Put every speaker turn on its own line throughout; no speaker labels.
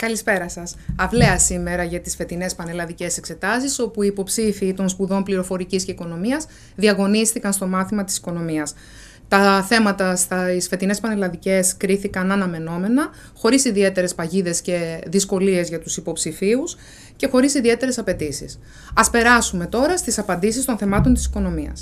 Καλησπέρα σας. Αυλαία σήμερα για τις φετινές πανελλαδικές εξετάσεις, όπου οι υποψήφοι των σπουδών πληροφορικής και οικονομίας διαγωνίστηκαν στο μάθημα της οικονομίας. Τα θέματα στις φετινές πανελλαδικές κρίθηκαν αναμενόμενα, χωρίς ιδιαίτερες παγίδες και δυσκολίες για τους υποψηφίους και χωρίς ιδιαίτερες απαιτήσεις. Ας περάσουμε τώρα στις απαντήσεις των θεμάτων της οικονομίας.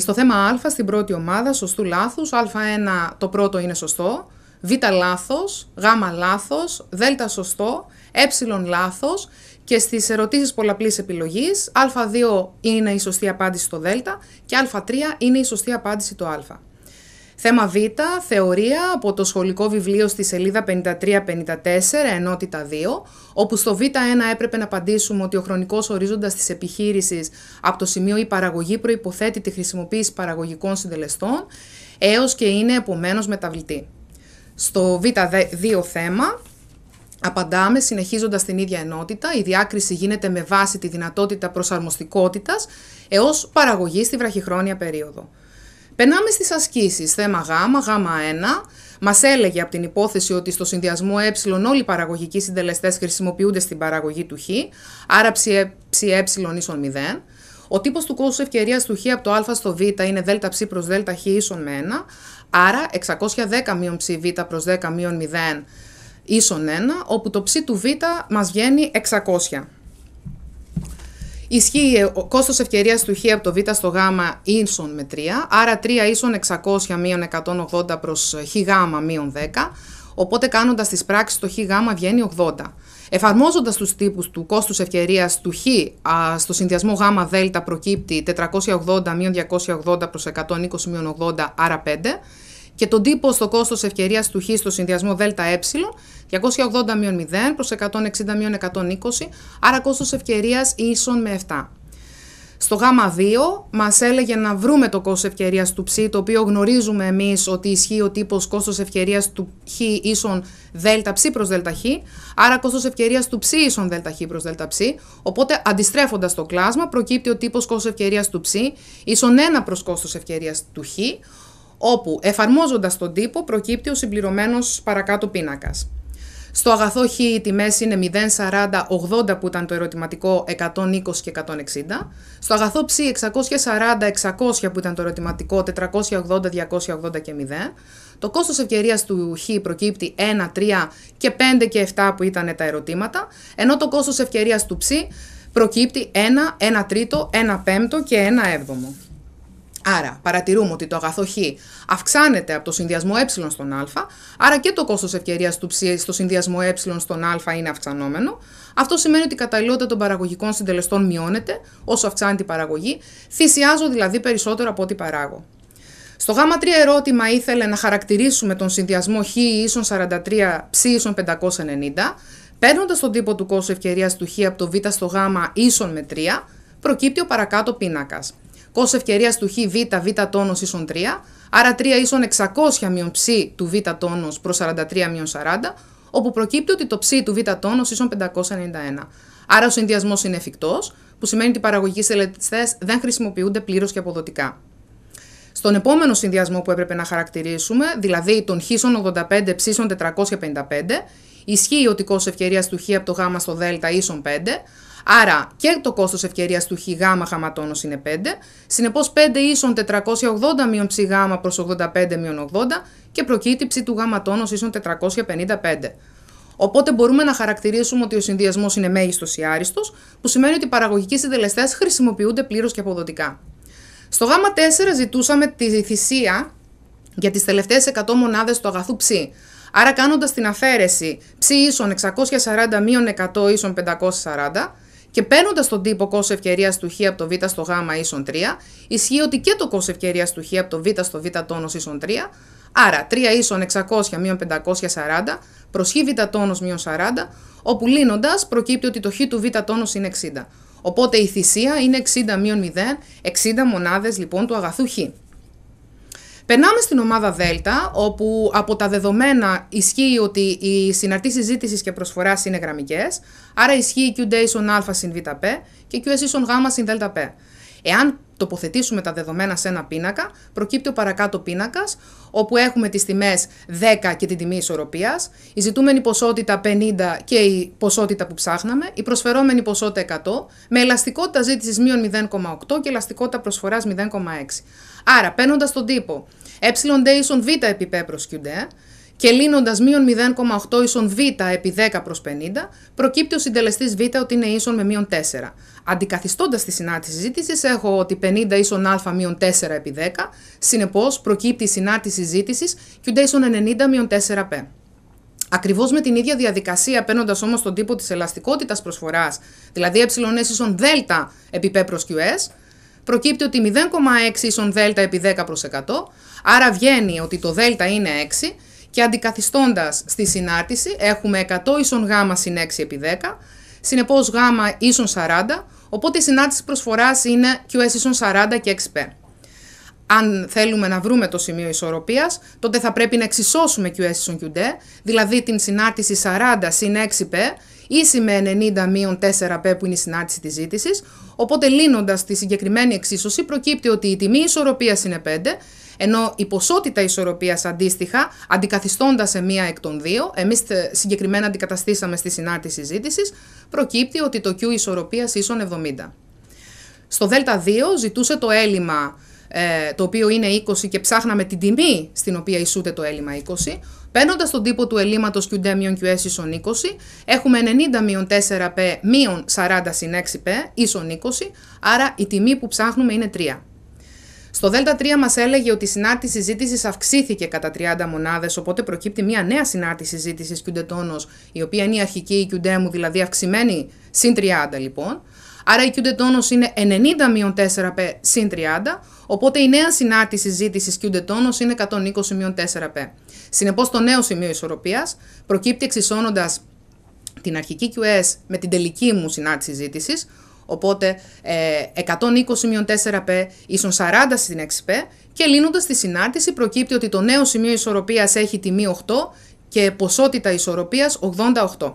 στο θέμα Α, στην πρώτη ομάδα, σωστού λάθους, Α1 το πρώτο είναι σωστό, Β λάθος, Γ λάθος, Δ σωστό, Ε λάθος και στις ερωτήσεις πολλαπλής επιλογής Α2 είναι η σωστή απάντηση το Δ και Α3 είναι η σωστή απάντηση το Α. Θέμα Β, θεωρία από το σχολικό βιβλίο στη σελίδα 53-54, ενότητα 2, όπου στο Β1 έπρεπε να απαντήσουμε ότι ο χρονικός ορίζοντας της επιχείρησης από το σημείο η παραγωγή προϋποθέτει τη χρησιμοποίηση παραγωγικών συντελεστών, έως και είναι επομένως μεταβλητή. Στο Β2 θέμα απαντάμε συνεχίζοντας την ίδια ενότητα. Η διάκριση γίνεται με βάση τη δυνατότητα προσαρμοστικότητας έως παραγωγή στη βραχυχρόνια περίοδο. Περνάμε στις ασκήσεις. Θέμα Γ, Γ1. Μας έλεγε από την υπόθεση ότι στο συνδυασμό ε όλοι οι παραγωγικοί συντελεστές χρησιμοποιούνται στην παραγωγή του Χ, άρα ψ ε ίσον ε, ε, 0. Ο τύπος του κόστου ευκαιρίας του χ από το α στο β είναι ΔΨ προ χ ίσον 1, Άρα 610 μείον ψ β προς 10 μείον 0 ίσον 1, όπου το ψη του β μας βγαίνει 600. Ισχύει ε, ο κόστος ευκαιρίας του χ από το β στο γ ίσον με 3, άρα 3 ίσον 600 μείον 180 προς χ γ μείον 10, οπότε κάνοντας τις πράξεις το χ γ βγαίνει 80. Εφαρμόζοντας τους τύπους του κόστους ευκαιρίας του Χ στο συνδυασμό ΓΔ προκύπτει 480 280 προς 120 80, άρα 5 και τον τύπο στο κόστος ευκαιρίας του Χ στο συνδυασμό ΔΕ 280 0 προ 160 120, άρα κόστος ευκαιρίας ίσον με 7. Στο Γ2 μας έλεγε να βρούμε το κόστος ευκαιρίας του ψ, το οποίο γνωρίζουμε εμείς ότι ισχύει ο τύπος κόστος ευκαιρίας του χ ίσον δέλτα ψ προς δέλτα χ, άρα κόστος ευκαιρίας του ψ ίσον δέλτα χ προς δέλτα ψ, οπότε αντιστρέφοντας το κλάσμα προκύπτει ο τύπος κόστος ευκαιρίας του ψ ίσον 1 προς κόστος ευκαιρίας του χ, όπου εφαρμόζοντας τον τύπο προκύπτει ο συμπληρωμένος παρακάτω πίνακας. Στο αγαθό χ οι τιμε είναι 0,40, 80 που ήταν το ερωτηματικό, 120 και 160. Στο αγαθό ψ 640, 600 που ήταν το ερωτηματικό, 480, 280 και 0. Το κόστος ευκαιρίας του χ προκύπτει 1, 3 και 5 και 7 που ήταν τα ερωτήματα, ενώ το κόστος ευκαιρίας του ψ προκύπτει 1, 1 τρίτο, 1 πέμπτο και 1 έβδομο. Άρα, παρατηρούμε ότι το αγαθό χ αυξάνεται από το συνδυασμό ε στον α, άρα και το κόστος ευκαιρίας του ψ στο συνδυασμό ε στον α είναι αυξανόμενο. Αυτό σημαίνει ότι η καταλληλότητα των παραγωγικών συντελεστών μειώνεται όσο αυξάνει την παραγωγή, θυσιάζω δηλαδή περισσότερο από ό,τι παράγω. Στο γάμα 3 ερώτημα ήθελε να χαρακτηρίσουμε τον συνδυασμό χ ίσον 43 ψ ίσον 590, παίρνοντας τον τύπο του κόστου ευκαιρίας του χ από το β στο γ ίσον με 3, προκύπτει ο παρακάτω πίνακας. Κόστος ευκαιρίας του χ β, β τόνος ίσον 3, άρα 3 ίσον 600 μείον ψ του β τόνος προς 43 μείον 40, όπου προκύπτει ότι το ψ του β τόνος ίσον 591. Άρα ο συνδυασμός είναι εφικτός, που σημαίνει ότι οι παραγωγικοί συλλεκτιστέ δεν χρησιμοποιούνται πλήρως και αποδοτικά. Στον επόμενο συνδυασμό που έπρεπε να χαρακτηρίσουμε, δηλαδή τον χ 85 ψ 455, Ισχύει ο κόστος ευκαιρίας του χ από το γ στο δ ίσον 5, άρα και το κόστος ευκαιρίας του χ γ χαματόνος είναι 5, συνεπώς 5 ίσον 480 μείον ψ γ προς 85 μείον 80 και ψή του γ ίσον 455. Οπότε μπορούμε να χαρακτηρίσουμε ότι ο συνδυασμός είναι μέγιστος ή άριστος, που σημαίνει ότι οι παραγωγικοί συντελεστές χρησιμοποιούνται πλήρως και αποδοτικά. Στο ΓΑΜΑ 4 ζητούσαμε τη θυσία για τις τελευταίες 100 μονάδες του αγαθού ψ. Άρα κάνοντας την αφαίρεση Ψ ίσον 640 μείον 100 ίσον 540 και παίρνοντας τον τύπο κόσο ευκαιρίας του χ από το β στο γ ίσον 3, ισχύει ότι και το κόσο ευκαιρίας του χ από το β στο β τόνος ίσον 3, άρα 3 ίσον 600 μείον 540 προς χ β τόνος μείον 40, όπου λύνοντας προκύπτει ότι το χ του β τόνος είναι 60. Οπότε η θυσία είναι 60 μείον 0, 60 μονάδες λοιπόν του αγαθού χ. Περνάμε στην ομάδα Δέλτα, όπου από τα δεδομένα ισχύει ότι οι συναρτήσει ζήτηση και προσφοράς είναι γραμμικές, άρα ισχύει QD ίσον α συν β και QS ίσον γ συν Εάν τοποθετήσουμε τα δεδομένα σε ένα πίνακα, προκύπτει ο παρακάτω πίνακας, όπου έχουμε τις τιμές 10 και την τιμή ισορροπίας, η ζητούμενη ποσότητα 50 και η ποσότητα που ψάχναμε, η προσφερόμενη ποσότητα 100, με ελαστικότητα ζήτησης μείον 0,8 και ελαστικότητα προσφοράς 0,6. Άρα, παίρνοντας τον τύπο ε ίσον β επί και λύνοντας μείον 0,8 ίσον β επί 10 προς 50, προκύπτει ο συντελεστής β ότι είναι ίσον με μείον 4. Αντικαθιστώντας τη συνάρτηση ζήτησης, έχω ότι 50 ίσον α μείον 4 επί 10, συνεπώς προκύπτει η συνάρτηση ζήτησης και ούτε ίσον 90 μείον 4π. Ακριβώς με την ίδια διαδικασία, παίρνοντας όμως τον τύπο της ελαστικότητας προσφοράς δηλαδή ε ίσον δ επί π προς QS, προκύπτει ότι 0,6 ίσον δ επί 10 προς 100, άρα βγαίνει ότι το δ είναι 6 και αντικαθιστώντας στη συνάρτηση έχουμε 100 ίσον γ συν 6 επί 10, συνεπώς γ ίσον 40, οπότε η συνάρτηση προσφοράς είναι QS ίσον 40 και 6π. Αν θέλουμε να βρούμε το σημείο ισορροπίας, τότε θα πρέπει να εξισώσουμε QS ίσον QD, δηλαδή την συνάρτηση 40 συν 6π ίση με 90 μείον 4π που είναι η συνάρτηση της ζήτησης, οπότε λύνοντας τη συγκεκριμένη εξίσωση προκύπτει ότι η τιμή ισορροπίας είναι 5 ενώ η ποσότητα ισορροπίας αντίστοιχα, αντικαθιστώντας σε μία εκ των δύο, εμείς συγκεκριμένα αντικαταστήσαμε στη συνάρτηση συζήτησης, προκύπτει ότι το Q ισορροπίας ίσον 70. Στο ΔΕΛΤΑ 2 ζητούσε το έλλειμμα ε, το οποίο είναι 20 και ψάχναμε την τιμή στην οποία ισούται το έλλειμμα 20. Παίρνοντας τον τύπο του ελλείμματος QD μείον QS ίσον 20, έχουμε 90 4 4P μείον 40 συν 6P ίσον 20, άρα η τιμή που ψάχνουμε είναι 3. Στο ΔΕΛΤΑ 3 μας έλεγε ότι η συνάρτηση ζήτηση αυξήθηκε κατά 30 μονάδες, οπότε προκύπτει μια νέα συνάρτηση συζήτησης Κιουντετόνος, η οποία είναι η αρχική η QD-μου, δηλαδή αυξημένη συν 30 λοιπόν. Άρα η Κιουντετόνος είναι 90 4 4 συν 30, οπότε η νέα συνάρτηση συζήτησης Κιουντετόνος είναι 120 4 π. Συνεπώς το νέο σημείο ισορροπίας προκύπτει εξισώνοντας την αρχική QS με την τελική μου συνάρτηση ζήτηση. Οπότε ε, 120 4 π ίσον 40 στην 6 π και λύνοντας τη συνάρτηση προκύπτει ότι το νέο σημείο ισορροπίας έχει τιμή 8 και ποσότητα ισορροπίας 88.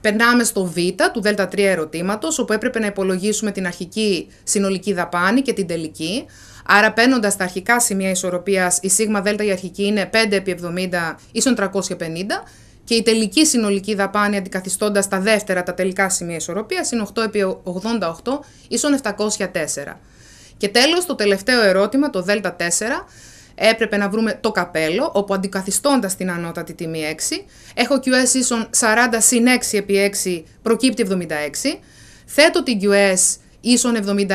Περνάμε στο Β του δελτα 3 ερωτήματος, όπου έπρεπε να υπολογίσουμε την αρχική συνολική δαπάνη και την τελική. Άρα, παίρνοντας τα αρχικά σημεία ισορροπίας, η σίγμα η αρχική είναι 5 επί 70 ίσον 350 και η τελική συνολική δαπάνη αντικαθιστώντας τα δεύτερα τα τελικά σημεία ισορροπίας είναι 8 επί 88 ίσον 704. Και τέλος, το τελευταίο ερώτημα, το ΔΕΛΤΑ 4, έπρεπε να βρούμε το καπέλο, όπου αντικαθιστώντας την ανώτατη τιμή 6, έχω QS ίσον 40 συν 6 επί 6 προκύπτει 76. Θέτω την QS ίσον 76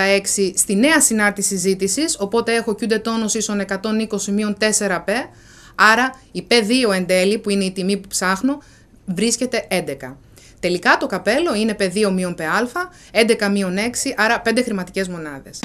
στη νέα συνάρτηση ζήτησης, οπότε έχω QD τόνος ίσον 120 μείον 4P, Άρα η P2 εν τέλει, που είναι η τιμή που ψάχνω, βρίσκεται 11. Τελικά το καπέλο είναι P2 μείον 11 6, άρα 5 χρηματικές μονάδες.